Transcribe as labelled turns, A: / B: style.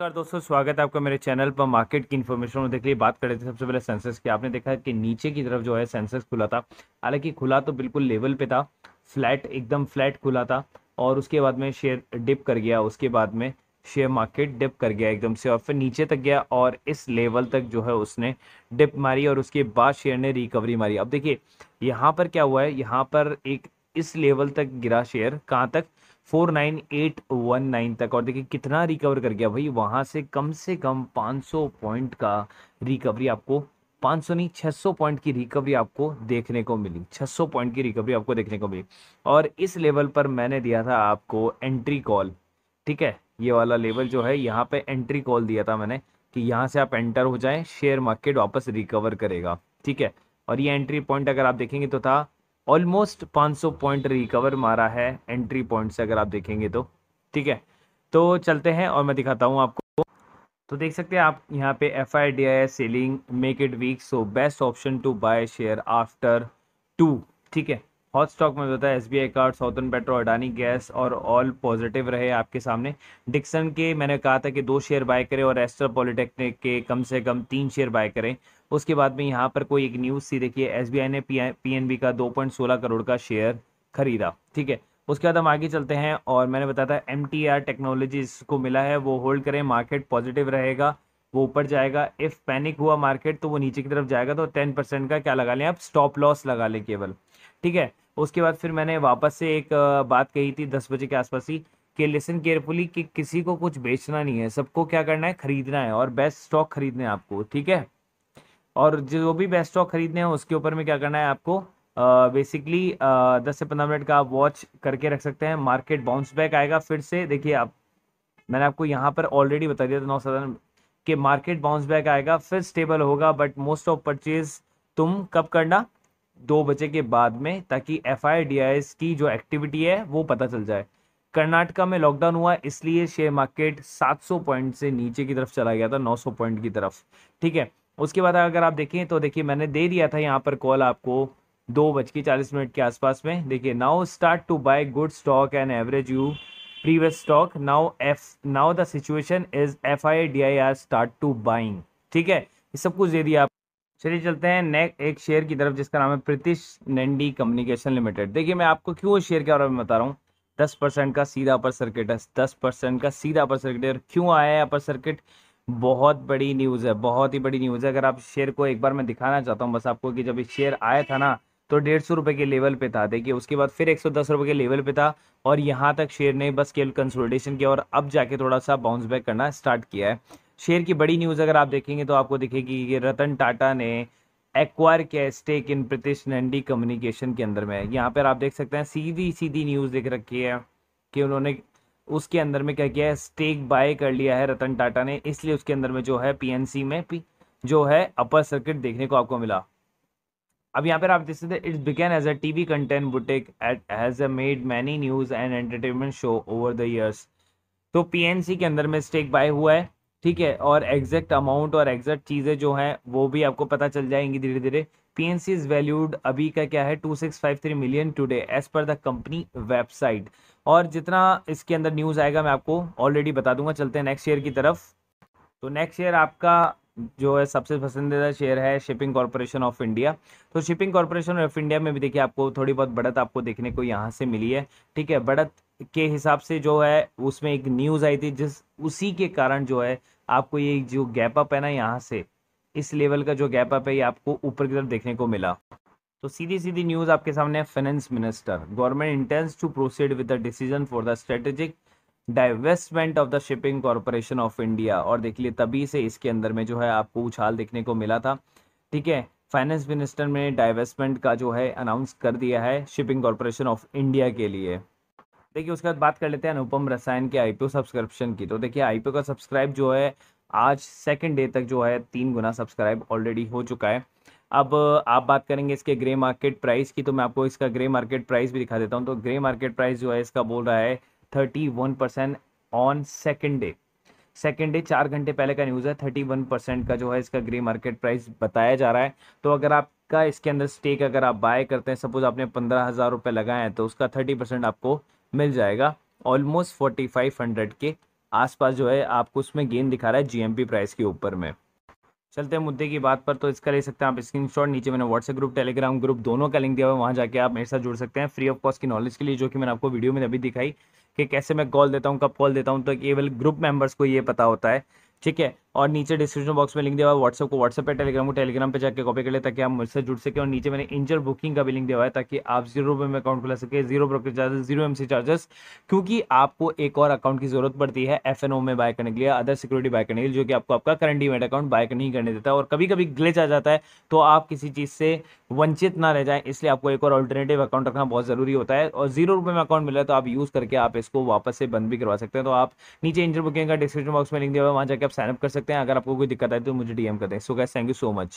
A: नमस्कार दोस्तों स्वागत है आपका मेरे चैनल पर मार्केट की इन्फॉर्मेशन में देख लिए बात कर रहे थे सबसे पहले सेंसेक्स की आपने देखा कि नीचे की तरफ जो है सेंसेक्स खुला था हालांकि खुला तो बिल्कुल लेवल पे था फ्लैट एकदम फ्लैट खुला था और उसके बाद में शेयर डिप कर गया उसके बाद में शेयर मार्केट डिप कर गया एकदम से और फिर नीचे तक गया और इस लेवल तक जो है उसने डिप मारी और उसके बाद शेयर ने रिकवरी मारी अब देखिए यहाँ पर क्या हुआ है यहाँ पर एक इस लेवल तक गिरा शेयर कहाँ तक 49819 तक और देखिए कितना रिकवर कर गया भाई वहां से कम से कम 500 पॉइंट का रिकवरी आपको 500 नहीं 600 पॉइंट की रिकवरी आपको देखने को मिली 600 पॉइंट की रिकवरी आपको देखने को मिली और इस लेवल पर मैंने दिया था आपको एंट्री कॉल ठीक है ये वाला लेवल जो है यहाँ पे एंट्री कॉल दिया था मैंने कि यहाँ से आप एंटर हो जाएं शेयर मार्केट वापस रिकवर करेगा ठीक है और ये एंट्री पॉइंट अगर आप देखेंगे तो था ऑलमोस्ट 500 पॉइंट रिकवर मारा है एंट्री पॉइंट से अगर आप देखेंगे तो ठीक है तो चलते हैं और मैं दिखाता हूँ आपको तो देख सकते हैं आप यहाँ पे F I D I selling make it weak so best option to buy share after two ठीक है हॉट स्टॉक में बताया S B I card Southern petro Adani gas और ऑल पॉजिटिव रहे आपके सामने डिक्सन के मैंने कहा था कि दो शेयर बाय करें और एस्ट्रा पॉलिटेक्निक के कम से कम तीन शेयर बाय करें उसके बाद में यहाँ पर कोई एक न्यूज़ थी देखिए एस ने पी का दो करोड़ का शेयर खरीदा ठीक है उसके बाद हम आगे चलते हैं और मैंने बताया था एम टी आर टेक्नोलॉजीज को मिला है वो होल्ड करें मार्केट पॉजिटिव रहेगा वो ऊपर जाएगा इफ़ पैनिक हुआ मार्केट तो वो नीचे की तरफ जाएगा तो टेन परसेंट का क्या लगा लें आप स्टॉप लॉस लगा लें केवल ठीक है उसके बाद फिर मैंने वापस से एक बात कही थी दस बजे के आसपास ही कि लिसन केयरफुली कि किसी को कुछ बेचना नहीं है सबको क्या करना है खरीदना है और बेस्ट स्टॉक खरीदने हैं आपको ठीक है और जो भी बेस्ट स्टॉक खरीदने हैं उसके ऊपर में क्या करना है आपको बेसिकली uh, दस uh, से पंद्रह मिनट का आप वॉच करके रख सकते हैं मार्केट बाउंस बैक आएगा फिर से देखिए आप मैंने आपको यहाँ पर ऑलरेडी बता दिया था नौ सदन कि मार्केट बाउंस बैक आएगा फिर स्टेबल होगा बट मोस्ट ऑफ परचेज तुम कब करना दो बजे के बाद में ताकि एफ की जो एक्टिविटी है वो पता चल जाए कर्नाटका में लॉकडाउन हुआ इसलिए शेयर मार्केट 700 पॉइंट से नीचे की तरफ चला गया था 900 पॉइंट की तरफ ठीक है उसके बाद अगर आप देखें तो देखिए मैंने दे दिया था यहाँ पर कॉल आपको दो बज के चालीस मिनट के आसपास में देखिए now start to buy good stock and average you previous stock now F now the situation is F I D I R start to buying ठीक है सब कुछ दे दिया आप चलिए चलते हैं नेक्स्ट एक शेयर की तरफ जिसका नाम है प्रीतिश नंडी कम्युनिकेशन लिमिटेड देखिए मैं आपको क्यों शेयर के बारे में बता रहा हूँ दस परसेंट का सीधा अपर सर्किट है दस परसेंट का सीधा अपर सर्किट है और क्यों आया है अपर सर्किट बहुत बड़ी न्यूज़ है बहुत ही बड़ी न्यूज़ है अगर आप शेयर को एक बार मैं दिखाना चाहता हूँ बस आपको कि जब शेयर आया था ना तो डेढ़ सौ के लेवल पे था देखिए उसके बाद फिर एक सौ दस के लेवल पे था और यहाँ तक शेयर ने बस केवल कंसोलिडेशन किया और अब जाके थोड़ा सा बाउंस बैक करना स्टार्ट किया है शेयर की बड़ी न्यूज़ अगर आप देखेंगे तो आपको दिखेगी कि रतन टाटा ने एक्वायर किया stake in Pritish Nandy communication के अंदर में यहाँ पर आप देख सकते हैं सीधी सीधी न्यूज़ देख रखी है कि उन्होंने उसके अंदर में क्या किया है स्टेक बाय कर लिया है रतन टाटा ने इसलिए उसके अंदर में जो है पीएनसी में पी, जो है अपर सर्किट देखने को आपको मिला अब यहाँ पर आप देख सकते हैं it's began as a V content boutique at has made many news and entertainment show over the years तो पीएनसी के अंदर में स्टेक बाय हुआ है ठीक है और एग्जैक्ट अमाउंट और एग्जैक्ट चीज़ें जो हैं वो भी आपको पता चल जाएंगी धीरे धीरे P N C is valued अभी का क्या है two six five three million today as per the company website और जितना इसके अंदर न्यूज़ आएगा मैं आपको ऑलरेडी बता दूंगा चलते हैं नेक्स्ट ईयर की तरफ तो नेक्स्ट ईयर आपका जो है सबसे पसंदीदा शेयर है शिपिंग कॉरपोरेशन ऑफ इंडिया तो शिपिंग कॉरपोरेशन ऑफ इंडिया में भी देखिए आपको थोड़ी बहुत बढ़त आपको देखने को यहाँ से मिली है ठीक है बढ़त के हिसाब से जो है उसमें एक न्यूज़ आई थी जिस उसी के कारण जो है आपको ये जो गैप अप है ना यहाँ से इस लेवल का जो गैप अप है ये आपको ऊपर की तरफ देखने को मिला तो सीधी सीधी न्यूज़ आपके सामने है finance minister government intends to proceed with the decision for the strategic divestment of the shipping corporation of India और देख लिए तभी से इसके अंदर में जो है आपको उछाल देखने को मिला था ठीक है फाइनेंस मिनिस्टर ने डाइवेस्टमेंट का जो है अनाउंस कर दिया है शिपिंग कॉरपोरेशन ऑफ इंडिया के लिए देखिए उसके बाद बात कर लेते हैं अनुपम रसायन के आईपीओ सब्सक्रिप्शन की तो देखिए आईपीओ का सब्सक्राइब जो है आज सेकेंड डे तक जो है तीन गुना सब्सक्राइब ऑलरेडी हो चुका है अब आप बात करेंगे इसके ग्रे मार्केट प्राइस की तो मैं आपको इसका ग्रे मार्केट प्राइस भी दिखा देता हूँ तो ग्रे मार्केट प्राइस जो है इसका बोल रहा है thirty one percent on second day second day चार घंटे पहले का न्यूज़ है थर्टी वन परसेंट का जो है इसका ग्रे मार्केट प्राइस बताया जा रहा है तो अगर आपका इसके अंदर स्टेक अगर आप बाय करते हैं सपोज आपने पंद्रह हज़ार रुपये लगाए हैं तो उसका थर्टी परसेंट आपको मिल जाएगा ऑलमोस्ट फोर्टी फाइव हंड्रेड के आसपास जो है आपको उसमें गेन दिखा रहा है जीएमपी प्राइस के ऊपर में चलते हैं मुद्दे की बात पर तो इसका ले सकते हैं आप स्क्रीन शॉट नीचे मैंने व्हाट्सएप ग्रुप टेलीग्राम ग्रुप दोनों का लिंक दिया हुआ है वहाँ जाके आप मेरे साथ जुड़ सकते हैं फ्री ऑफ कॉस्ट की नॉलेज के लिए जो कि मैंने आपको वीडियो में अभी दिखाई कि कैसे मैं कॉल देता हूँ कब कॉल देता हूँ तो केवल ग्रुप मेंबर्स को ये पता होता है ठीक है और नीचे डिस्क्रिप्शन बॉक्स में लिंक दिया हुआ है व्हाट्सअप को व्हाट्सएप पे टेलीग्राम को टेलीग्राम पे जाके कॉपी कर ले ताकि आप मुझसे जुड़ सके और नीचे मैंने इंजर बुकिंग का भी लिंक दिया हुआ है ताकि आप जीरो रुपए में अकाउंट खुला सके zero broker charges zero M charges क्योंकि आपको एक और अकाउंट की जरूरत पड़ती है एफ में बाय करने के लिए अदर सिक्योरिटी बाय करने के लिए जो कि आपको आपका करंट इवेंट अकाउंट बाय नहीं करने देता और कभी कभी ग्लिच आ जाता है तो आप किसी चीज़ से वंचित ना रह जाए इसलिए आपको एक और अल्टरनेटिव अकाउंट रखना बहुत ज़रूरी होता है और जीरो रुपए में अकाउंट मिला है तो आप यूज़ करके आप इसको वापस से बंद भी करवा सकते हैं तो आप नीचे इंटर बुकिंग का डिस्क्रिप्शन बॉक्स में लिंक दिया हुआ वहां जाकर आप साइनअप कर सकते हैं अगर आपको कोई दिक्कत आए तो मुझे डीएम कर दें so guys thank you so much